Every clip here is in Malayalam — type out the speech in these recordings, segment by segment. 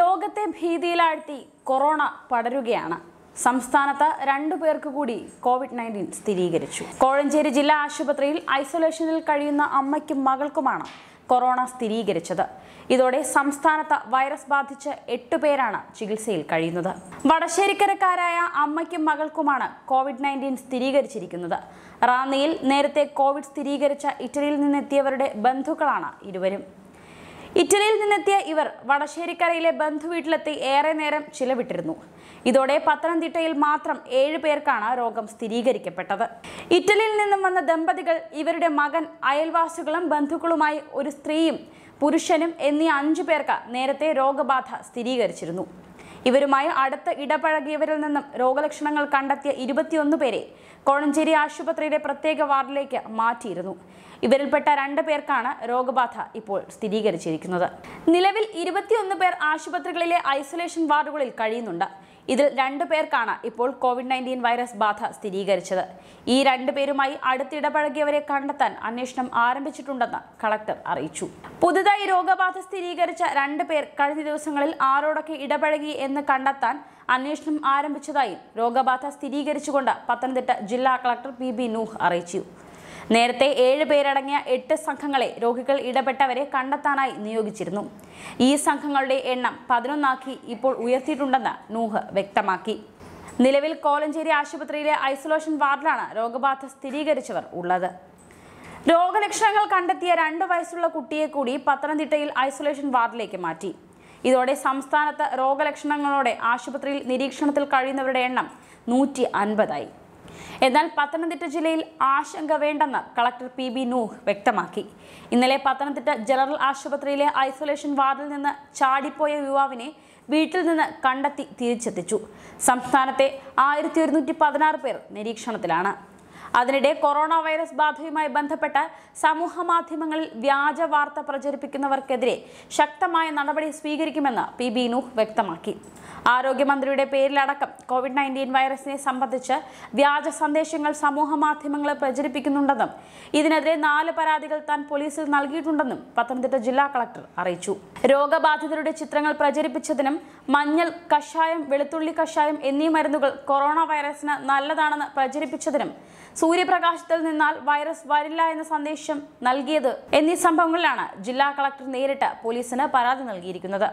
ലോകത്തെ ഭീതിയിലാഴ്ത്തി കൊറോണ പടരുകയാണ് സംസ്ഥാനത്ത് രണ്ടു പേർക്ക് കൂടി കോവിഡ് നയൻറ്റീൻ സ്ഥിരീകരിച്ചു കോഴഞ്ചേരി ജില്ലാ ആശുപത്രിയിൽ ഐസൊലേഷനിൽ കഴിയുന്ന അമ്മയ്ക്കും മകൾക്കുമാണ് കൊറോണ സ്ഥിരീകരിച്ചത് ഇതോടെ സംസ്ഥാനത്ത് വൈറസ് ബാധിച്ച് എട്ട് പേരാണ് ചികിത്സയിൽ കഴിയുന്നത് വടശ്ശേരിക്കരക്കാരായ അമ്മയ്ക്കും മകൾക്കുമാണ് കോവിഡ് നയൻറ്റീൻ സ്ഥിരീകരിച്ചിരിക്കുന്നത് റാന്നിയിൽ നേരത്തെ കോവിഡ് സ്ഥിരീകരിച്ച ഇറ്റലിയിൽ നിന്നെത്തിയവരുടെ ബന്ധുക്കളാണ് ഇരുവരും ഇറ്റലിയിൽ നിന്നെത്തിയ ഇവർ വടശ്ശേരിക്കരയിലെ ബന്ധുവീട്ടിലെത്തി ഏറെ നേരം ചിലവിട്ടിരുന്നു ഇതോടെ പത്തനംതിട്ടയിൽ മാത്രം ഏഴു പേർക്കാണ് രോഗം സ്ഥിരീകരിക്കപ്പെട്ടത് ഇറ്റലിയിൽ നിന്നും വന്ന ദമ്പതികൾ ഇവരുടെ മകൻ അയൽവാസികളും ബന്ധുക്കളുമായി ഒരു സ്ത്രീയും പുരുഷനും എന്നീ അഞ്ചു പേർക്ക് നേരത്തെ രോഗബാധ സ്ഥിരീകരിച്ചിരുന്നു ഇവരുമായി അടുത്ത് ഇടപഴകിയവരിൽ നിന്നും രോഗലക്ഷണങ്ങൾ കണ്ടെത്തിയ ഇരുപത്തിയൊന്ന് പേരെ കോഴഞ്ചേരി ആശുപത്രിയിലെ പ്രത്യേക വാർഡിലേക്ക് മാറ്റിയിരുന്നു ഇവരിൽപ്പെട്ട രണ്ട് പേർക്കാണ് രോഗബാധ ഇപ്പോൾ സ്ഥിരീകരിച്ചിരിക്കുന്നത് നിലവിൽ ഇരുപത്തിയൊന്ന് പേർ ആശുപത്രികളിലെ ഐസൊലേഷൻ വാർഡുകളിൽ കഴിയുന്നുണ്ട് ഇതിൽ രണ്ടു പേർക്കാണ് ഇപ്പോൾ കോവിഡ് നയൻറ്റീൻ വൈറസ് ബാധ സ്ഥിരീകരിച്ചത് ഈ രണ്ടു പേരുമായി അടുത്തിടപഴകിയവരെ കണ്ടെത്താൻ അന്വേഷണം ആരംഭിച്ചിട്ടുണ്ടെന്ന് കളക്ടർ അറിയിച്ചു പുതുതായി രോഗബാധ സ്ഥിരീകരിച്ച രണ്ടു പേർ കഴിഞ്ഞ ദിവസങ്ങളിൽ ആരോടൊക്കെ ഇടപഴകി എന്ന് കണ്ടെത്താൻ അന്വേഷണം ആരംഭിച്ചതായും രോഗബാധ സ്ഥിരീകരിച്ചുകൊണ്ട് പത്തനംതിട്ട ജില്ലാ കളക്ടർ പി ബി നൂഹ് അറിയിച്ചു നേരത്തെ ഏഴ് പേരടങ്ങിയ എട്ട് സംഘങ്ങളെ രോഗികൾ ഇടപെട്ടവരെ കണ്ടെത്താനായി നിയോഗിച്ചിരുന്നു ഈ സംഘങ്ങളുടെ എണ്ണം പതിനൊന്നാക്കി ഇപ്പോൾ ഉയർത്തിയിട്ടുണ്ടെന്ന് നൂഹ് വ്യക്തമാക്കി നിലവിൽ കോലഞ്ചേരി ആശുപത്രിയിലെ ഐസൊലേഷൻ വാർഡിലാണ് രോഗബാധ സ്ഥിരീകരിച്ചവർ ഉള്ളത് രോഗലക്ഷണങ്ങൾ കണ്ടെത്തിയ രണ്ട് വയസ്സുള്ള കുട്ടിയെ കൂടി പത്തനംതിട്ടയിൽ ഐസൊലേഷൻ വാർഡിലേക്ക് മാറ്റി ഇതോടെ സംസ്ഥാനത്ത് രോഗലക്ഷണങ്ങളോടെ ആശുപത്രിയിൽ നിരീക്ഷണത്തിൽ കഴിയുന്നവരുടെ എണ്ണം നൂറ്റി അൻപതായി എന്നാൽ പത്തനംതിട്ട ജില്ലയിൽ ആശങ്ക വേണ്ടെന്ന് കളക്ടർ പി ബി നൂഹ് വ്യക്തമാക്കി ഇന്നലെ പത്തനംതിട്ട ജനറൽ ആശുപത്രിയിലെ ഐസൊലേഷൻ വാർഡിൽ നിന്ന് ചാടിപ്പോയ യുവാവിനെ വീട്ടിൽ നിന്ന് കണ്ടെത്തി തിരിച്ചെത്തിച്ചു സംസ്ഥാനത്തെ ആയിരത്തി പേർ നിരീക്ഷണത്തിലാണ് അതിനിടെ കൊറോണ വൈറസ് ബാധയുമായി ബന്ധപ്പെട്ട് സമൂഹ മാധ്യമങ്ങളിൽ വ്യാജ വാർത്ത പ്രചരിപ്പിക്കുന്നവർക്കെതിരെ ശക്തമായ നടപടി സ്വീകരിക്കുമെന്ന് പി ബി നൂഹ് വ്യക്തമാക്കി ആരോഗ്യമന്ത്രിയുടെ പേരിലടക്കം കോവിഡ് നയൻറ്റീൻ വൈറസിനെ സംബന്ധിച്ച് വ്യാജ സന്ദേശങ്ങൾ സമൂഹ മാധ്യമങ്ങൾ പ്രചരിപ്പിക്കുന്നുണ്ടെന്നും ഇതിനെതിരെ നാല് പരാതികൾ താൻ പോലീസിൽ നൽകിയിട്ടുണ്ടെന്നും പത്തനംതിട്ട ജില്ലാ കളക്ടർ അറിയിച്ചു രോഗബാധിതരുടെ ചിത്രങ്ങൾ പ്രചരിപ്പിച്ചതിനും മഞ്ഞൾ കഷായം വെളുത്തുള്ളി കഷായം എന്നീ മരുന്നുകൾ കൊറോണ വൈറസിന് നല്ലതാണെന്ന് പ്രചരിപ്പിച്ചതിനും സൂര്യപ്രകാശത്തിൽ നിന്നാൽ വൈറസ് വരില്ല എന്ന സന്ദേശം നൽകിയത് എന്നീ സംഭവങ്ങളിലാണ് ജില്ലാ കളക്ടർ നേരിട്ട് പോലീസിന് പരാതി നൽകിയിരിക്കുന്നത്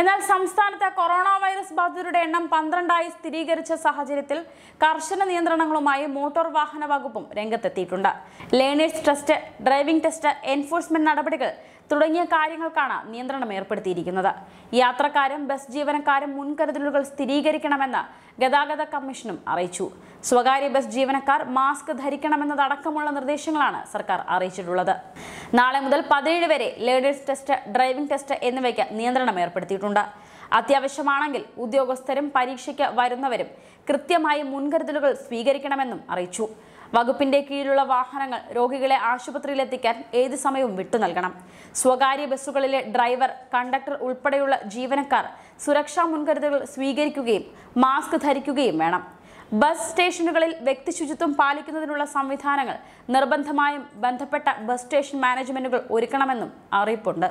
എന്നാൽ സംസ്ഥാനത്ത് കൊറോണ വൈറസ് ബാധിതരുടെ എണ്ണം പന്ത്രണ്ടായി സ്ഥിരീകരിച്ച സാഹചര്യത്തിൽ കർശന നിയന്ത്രണങ്ങളുമായി മോട്ടോർ വാഹന വകുപ്പും രംഗത്തെത്തിയിട്ടുണ്ട് learners trust driving test enforcement നടപടികൾ തുടങ്ങിയ കാര്യങ്ങൾക്കാണ് നിയന്ത്രണം ഏർപ്പെടുത്തിയിരിക്കുന്നത് യാത്രക്കാരും ബസ് ജീവനക്കാരും മുൻകരുതലുകൾ സ്ഥിരീകരിക്കണമെന്ന് ഗതാഗത കമ്മീഷനും അറിയിച്ചു സ്വകാര്യ ബസ് ജീവനക്കാർ മാസ്ക് ധരിക്കണമെന്നതടക്കമുള്ള നിർദ്ദേശങ്ങളാണ് സർക്കാർ അറിയിച്ചിട്ടുള്ളത് നാളെ മുതൽ പതിനേഴ് വരെ ലേണേഴ്സ് ടെസ്റ്റ് ഡ്രൈവിംഗ് ടെസ്റ്റ് എന്നിവയ്ക്ക് നിയന്ത്രണം ഏർപ്പെടുത്തി ഉൾപ്പെടുത്തിയിട്ടുണ്ട് അത്യാവശ്യമാണെങ്കിൽ ഉദ്യോഗസ്ഥരും പരീക്ഷയ്ക്ക് വരുന്നവരും കൃത്യമായി മുൻകരുതലുകൾ സ്വീകരിക്കണമെന്നും അറിയിച്ചു വകുപ്പിന്റെ കീഴിലുള്ള വാഹനങ്ങൾ രോഗികളെ ആശുപത്രിയിലെത്തിക്കാൻ ഏത് സമയവും വിട്ടു നൽകണം സ്വകാര്യ ബസ്സുകളിലെ ഡ്രൈവർ കണ്ടക്ടർ ഉൾപ്പെടെയുള്ള ജീവനക്കാർ സുരക്ഷാ മുൻകരുതലുകൾ സ്വീകരിക്കുകയും മാസ്ക് ധരിക്കുകയും വേണം ബസ് സ്റ്റേഷനുകളിൽ വ്യക്തി ശുചിത്വം പാലിക്കുന്നതിനുള്ള സംവിധാനങ്ങൾ നിർബന്ധമായും ബന്ധപ്പെട്ട ബസ് സ്റ്റേഷൻ മാനേജ്മെന്റുകൾ ഒരുക്കണമെന്നും അറിയിപ്പുണ്ട്